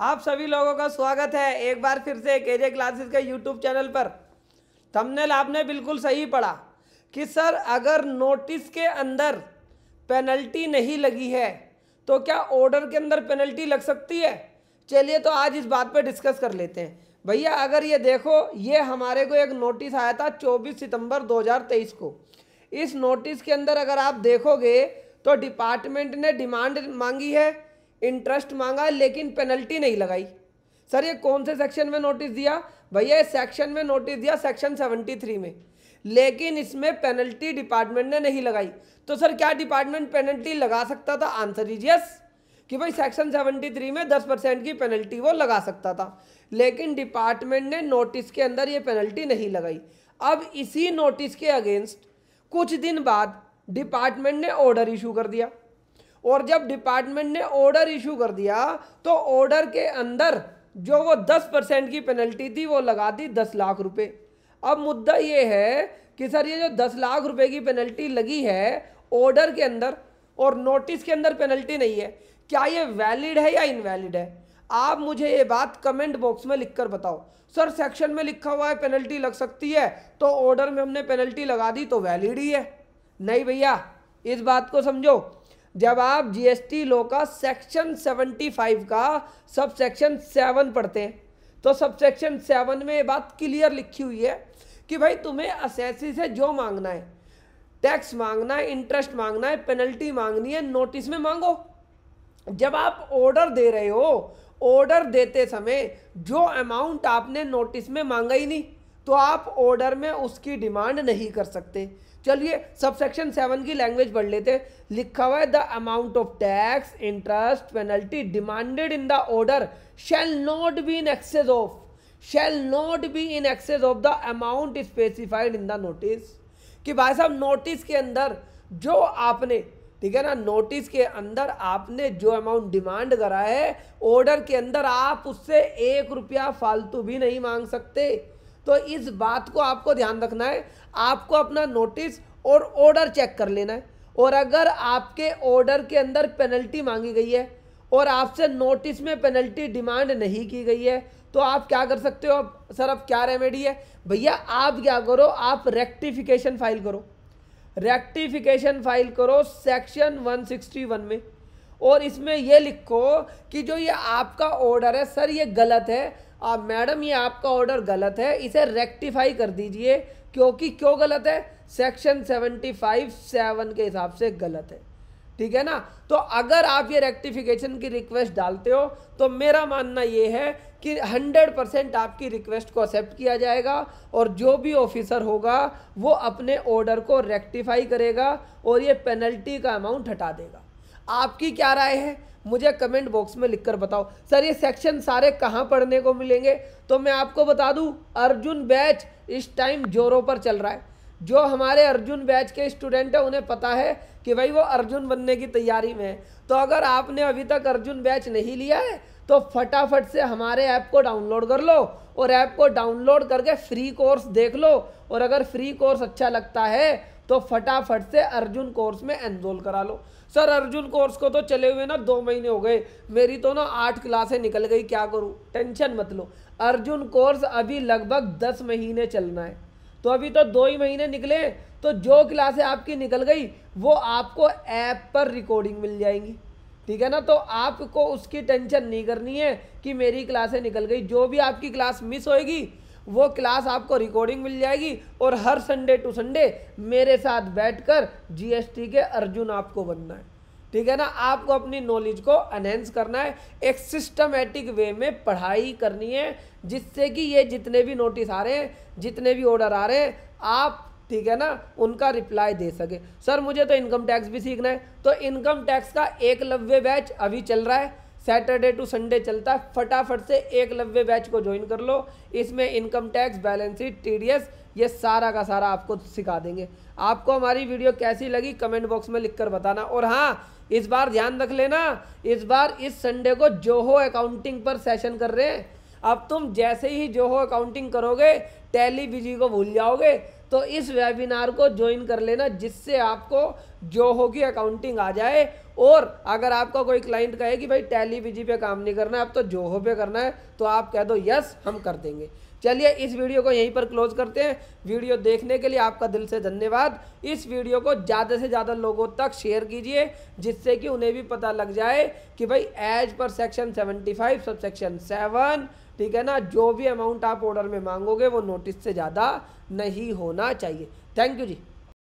आप सभी लोगों का स्वागत है एक बार फिर से के जे क्लासेस के यूट्यूब चैनल पर थंबनेल आपने बिल्कुल सही पढ़ा कि सर अगर नोटिस के अंदर पेनल्टी नहीं लगी है तो क्या ऑर्डर के अंदर पेनल्टी लग सकती है चलिए तो आज इस बात पर डिस्कस कर लेते हैं भैया अगर ये देखो ये हमारे को एक नोटिस आया था 24 सितंबर 2023 को इस नोटिस के अंदर अगर आप देखोगे तो डिपार्टमेंट ने डिमांड मांगी है इंटरेस्ट मांगा लेकिन पेनल्टी नहीं लगाई सर ये कौन से सेक्शन में नोटिस दिया भैया सेक्शन में नोटिस दिया सेक्शन सेवेंटी थ्री में लेकिन इसमें पेनल्टी डिपार्टमेंट ने नहीं लगाई तो सर क्या डिपार्टमेंट पेनल्टी लगा सकता था आंसर इज यस कि भाई सेक्शन सेवेंटी थ्री में दस परसेंट की पेनल्टी वो लगा सकता था लेकिन डिपार्टमेंट ने नोटिस के अंदर ये पेनल्टी नहीं लगाई अब इसी नोटिस के अगेंस्ट कुछ दिन बाद डिपार्टमेंट ने ऑर्डर इशू कर दिया और जब डिपार्टमेंट ने ऑर्डर इशू कर दिया तो ऑर्डर के अंदर जो वो दस परसेंट की पेनल्टी थी वो लगा दी दस लाख रुपए अब मुद्दा ये है कि सर ये जो दस लाख रुपए की पेनल्टी लगी है ऑर्डर के अंदर और नोटिस के अंदर पेनल्टी नहीं है क्या ये वैलिड है या इनवैलिड है आप मुझे ये बात कमेंट बॉक्स में लिखकर बताओ सर सेक्शन में लिखा हुआ है पेनल्टी लग सकती है तो ऑर्डर में हमने पेनल्टी लगा दी तो वैलिड ही है नहीं भैया इस बात को समझो जब आप जीएसटी लॉ का सेक्शन 75 का सब सेक्शन सेवन पढ़ते हैं तो सब सेक्शन सेवन में बात क्लियर लिखी हुई है कि भाई तुम्हें असेसी से जो मांगना है टैक्स मांगना है इंटरेस्ट मांगना है पेनल्टी मांगनी है नोटिस में मांगो जब आप ऑर्डर दे रहे हो ऑर्डर देते समय जो अमाउंट आपने नोटिस में मांगा ही नहीं तो आप ऑर्डर में उसकी डिमांड नहीं कर सकते चलिए सब सेक्शन सेवन की लैंग्वेज पढ़ लेते हैं लिखा हुआ है the amount of tax interest penalty demanded in the order shall not be in excess of shall not be in excess of the amount specified in the notice कि भाई साहब नोटिस के अंदर जो आपने ठीक है ना नोटिस के अंदर आपने जो अमाउंट डिमांड करा है ऑर्डर के अंदर आप उससे एक रुपया फालतू भी नहीं मांग सकते तो इस बात को आपको ध्यान रखना है आपको अपना नोटिस और ऑर्डर चेक कर लेना है और अगर आपके ऑर्डर के अंदर पेनल्टी मांगी गई है और आपसे नोटिस में पेनल्टी डिमांड नहीं की गई है तो आप क्या कर सकते हो अब सर अब क्या रेमेडी है भैया आप क्या करो आप रेक्टिफिकेशन फाइल करो रेक्टिफिकेशन फाइल करो सेक्शन 161 में और इसमें यह लिखो कि जो ये आपका ऑर्डर है सर ये गलत है आप मैडम ये आपका ऑर्डर गलत है इसे रेक्टिफाई कर दीजिए क्योंकि क्यों गलत है सेक्शन सेवेंटी फाइव सेवन के हिसाब से गलत है ठीक है ना तो अगर आप ये रेक्टिफिकेशन की रिक्वेस्ट डालते हो तो मेरा मानना ये है कि 100 परसेंट आपकी रिक्वेस्ट को एक्सेप्ट किया जाएगा और जो भी ऑफिसर होगा वो अपने ऑर्डर को रेक्टिफाई करेगा और ये पेनल्टी का अमाउंट हटा देगा आपकी क्या राय है मुझे कमेंट बॉक्स में लिखकर बताओ सर ये सेक्शन सारे कहाँ पढ़ने को मिलेंगे तो मैं आपको बता दूँ अर्जुन बैच इस टाइम जोरों पर चल रहा है जो हमारे अर्जुन बैच के स्टूडेंट हैं उन्हें पता है कि भाई वो अर्जुन बनने की तैयारी में है तो अगर आपने अभी तक अर्जुन बैच नहीं लिया है तो फटाफट से हमारे ऐप को डाउनलोड कर लो और ऐप को डाउनलोड करके फ्री कोर्स देख लो और अगर फ्री कोर्स अच्छा लगता है तो फटाफट से अर्जुन कोर्स में एनरोल करा लो सर अर्जुन कोर्स को तो चले हुए ना दो महीने हो गए मेरी तो ना आठ क्लासें निकल गई क्या करूँ टेंशन मत लो अर्जुन कोर्स अभी लगभग दस महीने चलना है तो अभी तो दो ही महीने निकले तो जो क्लासें आपकी निकल गई वो आपको ऐप पर रिकॉर्डिंग मिल जाएंगी ठीक है ना तो आपको उसकी टेंशन नहीं करनी है कि मेरी क्लासें निकल गई जो भी आपकी क्लास मिस होएगी वो क्लास आपको रिकॉर्डिंग मिल जाएगी और हर संडे टू संडे मेरे साथ बैठकर जीएसटी के अर्जुन आपको बनना है ठीक है ना आपको अपनी नॉलेज को एनहेंस करना है एक सिस्टमेटिक वे में पढ़ाई करनी है जिससे कि ये जितने भी नोटिस आ रहे हैं जितने भी ऑर्डर आ रहे हैं आप ठीक है ना उनका रिप्लाई दे सके सर मुझे तो इनकम टैक्स भी सीखना है तो इनकम टैक्स का एक लव्य बैच अभी चल रहा है सैटरडे टू संडे चलता है फटाफट से एक लव्य बैच को ज्वाइन कर लो इसमें इनकम टैक्स बैलेंस शीट टी ये सारा का सारा आपको सिखा देंगे आपको हमारी वीडियो कैसी लगी कमेंट बॉक्स में लिखकर बताना और हाँ इस बार ध्यान रख लेना इस बार इस संडे को जोहो अकाउंटिंग पर सेशन कर रहे हैं अब तुम जैसे ही जोहो अकाउंटिंग करोगे टेलीविजी बिजी को भूल जाओगे तो इस वेबिनार को ज्वाइन कर लेना जिससे आपको जो होगी अकाउंटिंग आ जाए और अगर आपका कोई क्लाइंट कहे कि भाई टेलीविजी पे काम नहीं करना है आप तो जोहो पे करना है तो आप कह दो यस हम कर देंगे चलिए इस वीडियो को यहीं पर क्लोज करते हैं वीडियो देखने के लिए आपका दिल से धन्यवाद इस वीडियो को ज़्यादा से ज़्यादा लोगों तक शेयर कीजिए जिससे कि उन्हें भी पता लग जाए कि भाई as per section seventy five sub section seven ठीक है ना जो भी अमाउंट आप ऑर्डर में मांगोगे वो नोटिस से ज़्यादा नहीं होना चाहिए थैंक यू जी